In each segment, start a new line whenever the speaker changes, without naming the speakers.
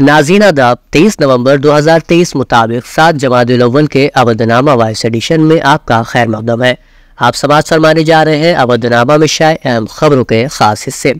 नाजीन अदाब तेईस नवंबर 2023 मुताबिक सात जमात अव्वल के अवधनामा वाइस एडिशन में आपका खैर मकदम है आप समाज माने जा रहे हैं अवधनामा में शायद अहम खबरों के खास हिस्से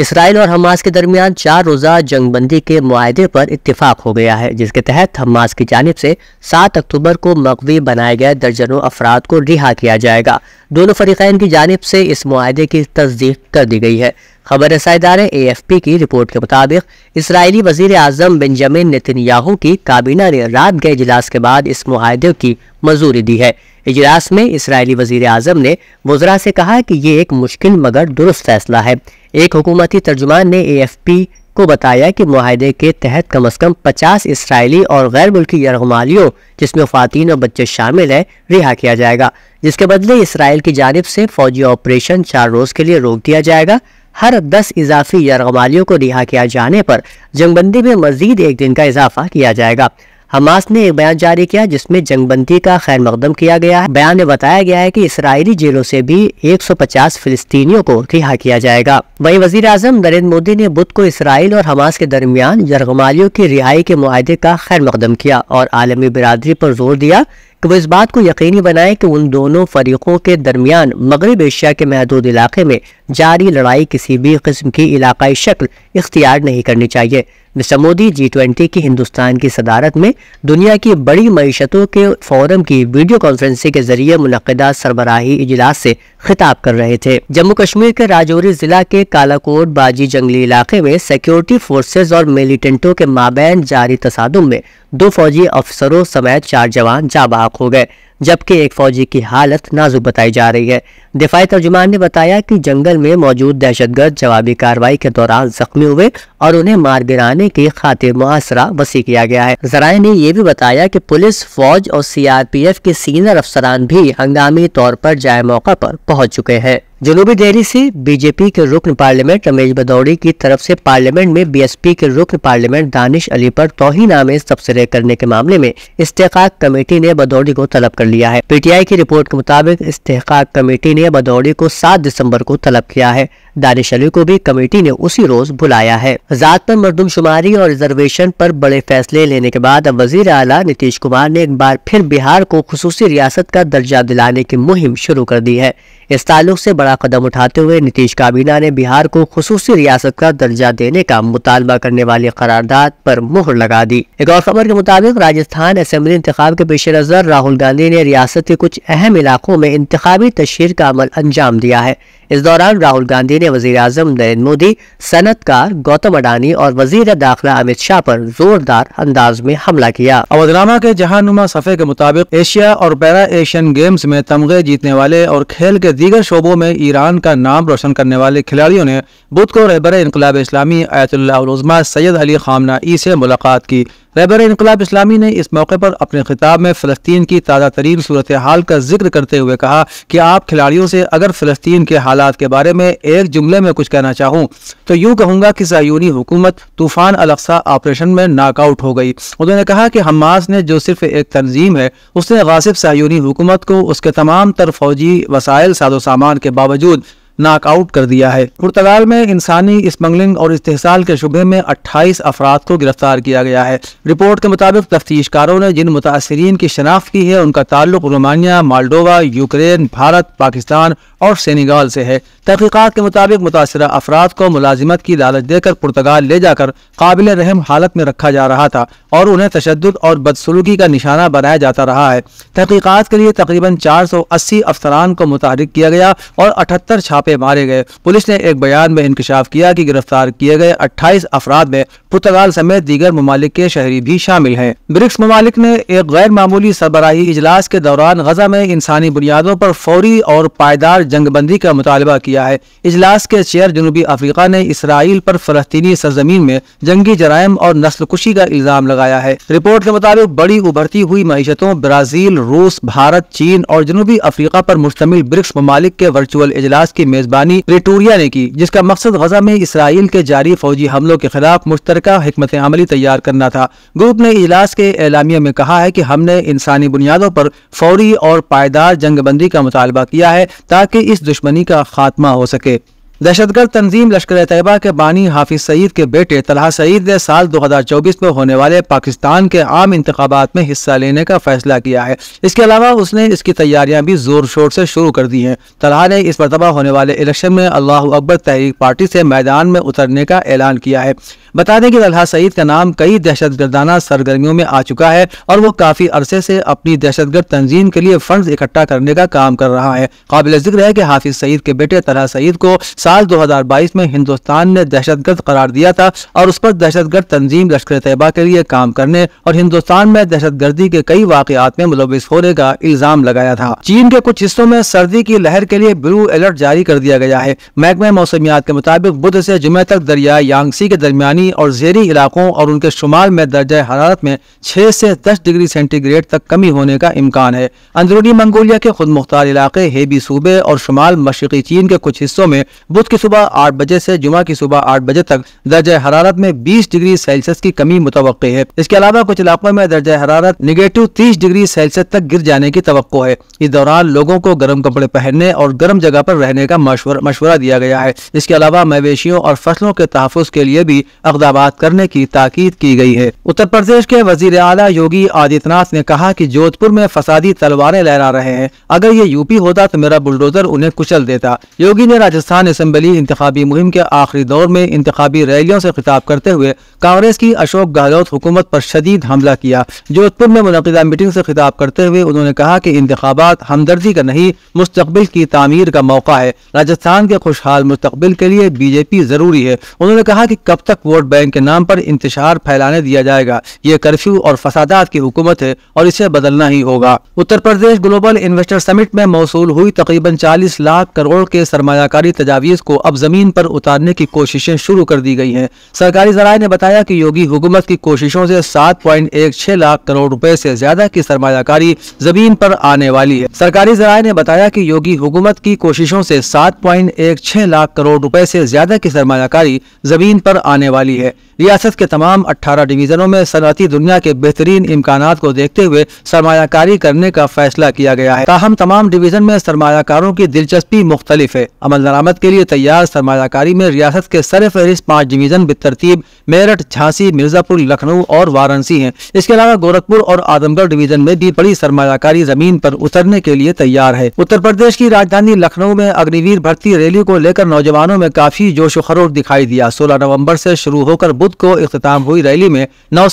इसराइल और हमास के दरमियान चार रोज़ा जंगबंदी के माहदे पर इतफाक़ हो गया है जिसके तहत हमास की जानब से सात अक्टूबर को मकवी बनाए गए दर्जनों अफराद को रिहा किया जाएगा दोनों फरीकैन की जानब से इस माहदे की तस्दीक कर दी गई है खबर रसायदार ए एफ पी की रिपोर्ट के मुताबिक इसराइली वजीर अजम बेंजामिन नितिनयाहू की काबीना ने रात गए इजलास के बाद इस माहदे की मंजूरी दी है इजलास में इसराइली वजीर अजम ने वजरा से कहा कि ये एक मुश्किल मगर दुरुस्त फैसला है एक हुकूमती तर्जुमान ने एएफपी को बताया कि माहदे के तहत कम अज़ कम पचास इसराइली और गैर मुल्की यरगमालियों जिसमें खातन और बच्चे शामिल हैं रिहा किया जाएगा जिसके बदले इसराइल की जानब से फौजी ऑपरेशन चार रोज़ के लिए रोक दिया जाएगा हर दस इजाफी यरगमालियों को रिहा किया जाने पर जंगबंदी में मजीद एक दिन का इजाफा किया जाएगा हमास ने एक बयान जारी किया जिसमे जंगबंदी का खैर मकदम किया गया है बयान में बताया गया है की इसराइली जेलों ऐसी भी एक सौ पचास फिलिस्तीनियों को रिहा किया जाएगा वही वजीर अजम नरेंद्र मोदी ने बुध को इसराइल और हमास के दरमियान यरगमालियों की रिहाई के माहदे का खैर मकदम किया और आलमी बिरादरी पर जोर दिया कि वो इस बात को यकीनी बनाए कि उन दोनों फरीकों के दरमियान मगरब एशिया के महदूद इलाके में जारी लड़ाई किसी भी किस्म की इलाकाई शक्ल इख्तियार नहीं करनी चाहिए मिस्टर मोदी जी ट्वेंटी की हिंदुस्तान की सदारत में दुनिया की बड़ी मीशतों के फोरम की वीडियो कॉन्फ्रेंसिंग के जरिए मुनदा सरबराही इजलास से खिताब कर रहे थे जम्मू कश्मीर के राजौरी जिला के कालाकोट बाजी जंगली इलाके में सिक्योरिटी फोर्सेज और मिलिटेंटों के माबे जारी तसादम में दो फौजी अफसरों समेत चार जवान जाबाक हो गए जबकि एक फौजी की हालत नाजुक बताई जा रही है दिफाई तर्जुमान ने बताया कि जंगल में मौजूद दहशतगर्द जवाबी कार्रवाई के दौरान जख्मी हुए और उन्हें मार गिराने की खातिर मुआसरा वसी किया गया है जराये ने यह भी बताया कि पुलिस फौज और सीआरपीएफ के सीनियर अफसरान भी हंगामी तौर पर जाए मौका पर पहुंच चुके हैं जुनूबी देहरी से बीजेपी के रुकन पार्लियामेंट रमेश बदौड़ी की तरफ से पार्लियामेंट में बीएसपी के रुकन पार्लियामेंट दानिश अली पर नामे तबसरे करने के मामले में इस्तेकाक कमेटी ने बदौड़ी को तलब कर लिया है पीटीआई की रिपोर्ट के मुताबिक इस्तेकाक कमेटी ने बदौड़ी को 7 दिसंबर को तलब किया है दानिश अली को भी कमेटी ने उसी रोज बुलाया है जात पर मरदमशुमारी और रिजर्वेशन पर बड़े फैसले लेने के बाद वजीर अला नीतीश कुमार ने एक बार फिर बिहार को खसूसी रियासत का दर्जा दिलाने की मुहिम शुरू कर दी है इस ताल्लुक से बड़ा कदम उठाते हुए नीतीश काबीना ने बिहार को खसूसी रियासत का दर्जा देने का मुतालबा करने वाली करारदाद पर मुहर लगा दी एक और खबर के मुताबिक राजस्थान असम्बली इंतजाम के पेश नज़र राहुल गांधी ने रियासत के कुछ अहम इलाकों में इंतबी तशहर का अमल अंजाम दिया है इस दौरान राहुल गांधी ने वजीर अजम नरेंद्र मोदी सनतकार गौतम अडानी और वजीर दाखिला अमित शाह पर जोरदार अंदाज
में हमला किया अवधनामा के जहानुमा सफे के मुताबिक एशिया और पैरा एशियन गेम्स में तमगे जीतने वाले और खेल के दीगर शोबों में ईरान का नाम रोशन करने वाले खिलाड़ियों ने बुध को रहबर इनकलाब इस्लामी आयतुल्लाजमा सैयद अली खामना ई से मुलाकात की रहबर इनकलाब इस्लामी ने इस मौके पर अपने खिताब में फ़लस्तीन की ताज़ा तरीन सूरत हाल का जिक्र करते हुए कहा कि आप खिलाड़ियों से अगर फ़लस्तीन के हालात के बारे में एक जुमले में कुछ कहना चाहूँ तो यूँ कहूँगा कि सयूनी हुकूमत तूफ़ान अलक्सा ऑपरेशन में नाकआउट हो गई उन्होंने कहा कि हमास ने जो सिर्फ एक तंजीम है उसने गासिब सयूनी हुकूमत को उसके तमाम तर फौजी वसायल साजो सामान के बावजूद नाकआउट कर दिया है पुर्तगाल में इंसानी स्मगलिंग और इस्तेसाल के शुबे में अट्ठाईस अफराद को गिरफ्तार किया गया है रिपोर्ट के मुताबिक तफ्तीशकारों ने जिन मुतासरीन की शनाख्त की है उनका ताल्लुक Romania Moldova Ukraine Bharat Pakistan और सेनेगाल से है तहकीकत के मुताबिक मुतासर अफराद को मुलाजिमत की लालच देकर पुर्तगाल ले जाकर काबिल रहम हालत में रखा जा रहा था और उन्हें तशद और बदसलूकी का निशाना बनाया जाता रहा है तहकीकत के लिए तकरीबन चार सौ अस्सी अफसरान को मुतहरक किया गया और अठहत्तर छापे पे मारे गए पुलिस ने एक बयान में इंकशाफ किया कि गिरफ्तार किए गए अट्ठाईस अफराद में पुर्तगाल समेत दीगर ममालिक के शहरी भी शामिल हैं ब्रिक्स ममालिक ने एक गैर मामूली सरबराही इजलास के दौरान गजा में इंसानी बुनियादों पर फौरी और पायदार जंगबंदी का मुतालबा किया है इजलास के चेयर जनूबी अफ्रीका ने इसराइल पर फलस्तनी सरजमीन में जंगी जराइम और नस्ल कुशी का इल्जाम लगाया है रिपोर्ट के मुताबिक बड़ी उभरती हुई मीशतों ब्राजील रूस भारत चीन और जनूबी अफ्रीका पर मुश्तमिल ब्रिक्स ममालिक के वर्चुअल इजलास की मेजबानी प्रेटोरिया ने की जिसका मकसद गजा में इसराइल के जारी फौजी हमलों के खिलाफ मुश्तर हमत अमली तैयार करना था ग्रुप ने इजलास के एलामिया में कहा है की हमने इंसानी बुनियादों पर फौरी और पायदार जंगबंदी का मुतालबा किया है ताकि इस दुश्मनी का खात्मा हो सके दहशतगर्द तंजीम लश्कर तयबा के बानी हाफिज सईद के बेटे तलहा सईद ने साल 2024 में होने वाले पाकिस्तान के आम इंतबात में हिस्सा लेने का फैसला किया है इसके अलावा उसने इसकी तैयारियां भी जोर शोर से शुरू कर दी हैं तलहा ने इस मरतबा होने वाले इलेक्शन में अल्लाह अकबर तहरीक पार्टी से मैदान में उतरने का ऐलान किया है बता दें कि तलहा सईद का नाम कई दहशत गर्दाना सरगर्मियों में आ चुका है और वो काफ़ी अरसे से अपनी दहशतगर्द तंजीम के लिए फंड इकट्ठा करने का काम कर रहा है काबिल जिक्र है कि हाफिज सईद के बेटे तलहा सईद को साल 2022 में हिंदुस्तान ने दहशतगर्द करार दिया था और उस पर दहशतगर्द तंजीम लश्कर तैयबा के लिए काम करने और हिंदुस्तान में दहशतगर्दी के कई वाकत में मुलविस होने का इल्जाम लगाया था चीन के कुछ हिस्सों में सर्दी की लहर के लिए ब्लू अलर्ट जारी कर दिया गया है महकमे मौसमियात के मुताबिक बुध ऐसी जुमे तक दरिया यांगसी के दरमियानी और जेरी इलाकों और उनके शुमाल में दर्ज हरारत में छह से दस डिग्री सेंटीग्रेड तक कमी होने का इम्कान है अंदरूनी मंगोलिया के खुद मुख्तार इलाके हेबी सूबे और शुमाल मशरकी चीन के कुछ हिस्सों में बुध की सुबह आठ बजे से जुमा की सुबह आठ बजे तक दर्ज हरारत में बीस डिग्री सेल्सियस की कमी मुतव है इसके अलावा कुछ इलाकों में दर्ज हरारत निगेटिव तीस डिग्री सेल्सियस तक गिर जाने की तो है इस दौरान लोगों को गर्म कपड़े पहनने और गर्म जगह पर रहने का मशवरा दिया गया है इसके अलावा मवेशियों और फसलों के तहफ़ के लिए भी अकदाबात करने की ताकीद की गयी है उत्तर प्रदेश के वजीर अला योगी आदित्यनाथ ने कहा की जोधपुर में फसादी तलवारें लहरा रहे हैं अगर ये यूपी होता तो मेरा बुलडोजर उन्हें कुचल देता योगी ने राजस्थान असम्बली इंतबी मुहिम के आखिरी दौर में इंतबी रैलियों से खिताब करते हुए कांग्रेस की अशोक गहलोत हुकूमत पर शदीद हमला किया जोधपुर में मुनदा मीटिंग से खिताब करते हुए उन्होंने कहा कि इंतबात हमदर्दी का नहीं मुस्तबिल की तमीर का मौका है राजस्थान के खुशहाल मुस्तबिल के लिए बीजेपी ज़रूरी है उन्होंने कहा कि कब तक वोट बैंक के नाम पर इंतजार फैलाने दिया जाएगा ये कर्फ्यू और फसादात की हुकूमत है और इसे बदलना ही होगा Uttar Pradesh global investor summit में मौसू हुई तकरीबन चालीस लाख करोड़ के सरमाकारी तजावीज मरीज को अब जमीन पर उतारने की कोशिशें शुरू कर दी गई हैं सरकारी जराये ने बताया कि योगी हुकूमत की कोशिशों से 7.16 लाख करोड़ रुपए से ज्यादा की सरमाकारी जमीन पर आने वाली है सरकारी जराये ने बताया कि योगी हुकूमत की कोशिशों से 7.16 लाख करोड़ रुपए से ज्यादा की सरमाकारी जमीन पर आने वाली है रियासत के तमाम अठारह डिवीजनों में सनती दुनिया के बेहतरीन इम्कान को देखते हुए सरमाकारी करने का फैसला किया गया है तहम तमाम डिवीजन में सरमाकारों की दिलचस्पी मुख्तलिफ है अमल दरामद के लिए लिए तैयार सरमाकारी में रियासत के सर फहरिस्त पाँच डिवीज़न बतरतीब मेरठ झांसी मिर्ज़ापुर लखनऊ और वाराणसी हैं इसके अलावा गोरखपुर और आजमगढ़ डिवीज़न में भी बड़ी सरमाकारी जमीन पर उतरने के लिए तैयार है उत्तर प्रदेश की राजधानी लखनऊ में अग्निवीर भर्ती रैली को लेकर नौजवानों में काफी जोश खरोश दिखाई दिया सोलह नवम्बर ऐसी शुरू होकर बुध को अख्ताम हुई रैली में नौ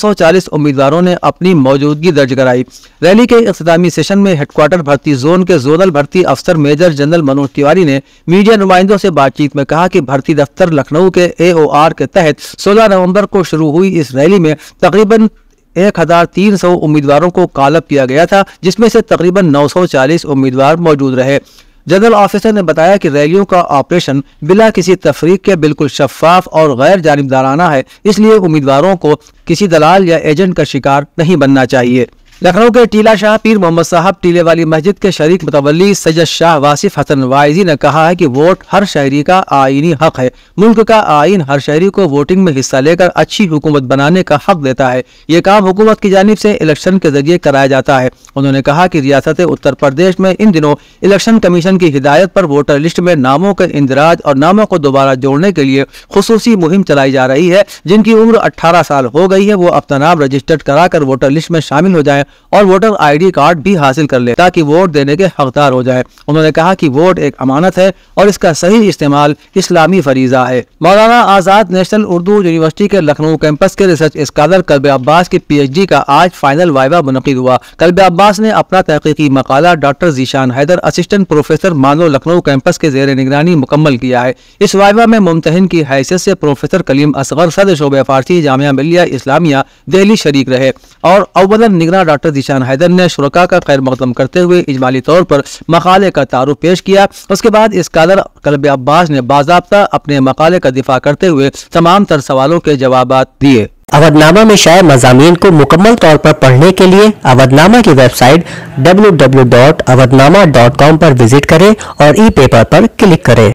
उम्मीदवारों ने अपनी मौजूदगी दर्ज कराई रैली के अख्तामी सेशन में हेडक्वार्टर भर्ती जोन के जोनल भर्ती अफसर मेजर जनरल मनोज तिवारी ने मीडिया नुमाइंदों से बातचीत में कहा कि भर्ती दफ्तर लखनऊ के एओआर के तहत 16 नवंबर को शुरू हुई इस रैली में तकरीबन एक हजार तीन सौ उम्मीदवारों को कालब किया गया था जिसमें से तकरीबन 940 उम्मीदवार मौजूद रहे जनरल ऑफिसर ने बताया कि रैलियों का ऑपरेशन बिना किसी तफरीक के बिल्कुल शफाफ और गैर जानबदाराना है इसलिए उम्मीदवारों को किसी दलाल या एजेंट का शिकार नहीं बनना चाहिए लखनऊ के टीला शाह पीर मोहम्मद साहब टीले वाली मस्जिद के शरीक मुतवली सैयद शाह वासिफ हसन वाइजी ने कहा है कि वोट हर शहरी का आइनी हक है मुल्क का आइन हर शहरी को वोटिंग में हिस्सा लेकर अच्छी हुकूमत बनाने का हक देता है ये काम हुकूमत की जानब से इलेक्शन के जरिए कराया जाता है उन्होंने कहा कि रियासत उत्तर प्रदेश में इन दिनों इलेक्शन कमीशन की हिदायत पर वोटर लिस्ट में नामों के इंदराज और नामों को दोबारा जोड़ने के लिए खसूसी मुहिम चलाई जा रही है जिनकी उम्र अठारह साल हो गई है वो अपना नाम रजिस्टर्ड कराकर वोटर लिस्ट में शामिल हो जाए और वोटर आई कार्ड भी हासिल कर ले ताकि वोट देने के हकदार हो जाए उन्होंने कहा की वोट एक अमानत है और इसका सही इस्तेमाल इस्लामी फरीजा है मौलाना आजाद नेशनल उर्दू यूनिवर्सिटी के लखनऊ कैंपस के रिसर्च स्कॉलर कलब अब्बास की डी का आज फाइनल वायबा मुनद हुआ कलब अब्बास अब्बास ने अपना तहकीकी मकाला doctor Zeeshan Haider assistant professor MANUU Lucknow campus के जेर निगरानी मुकम्मल किया है इस वायबा में मुमतहन की हैसियत से प्रोफेसर कलीम असगर सद शोब फारसी जामिया मिलिया इस्लामिया दिल्ली शरीक रहे और अवला निगरान डॉक्टर जीशान हैदर ने शुरा का खैर मकदम करते हुए इजमाली तौर पर मकाले का तारुफ पेश किया उसके बाद इसकालर कलब अब्बास ने बाबा अपने मकाले का दिफा करते हुए तमाम तर सवालों के जवाब दिए
अवधनामा में शायद मजामी को मुकम्मल तौर पर पढ़ने के लिए अवधनामा की वेबसाइट कॉम पर विजिट करें और ई पेपर पर क्लिक करें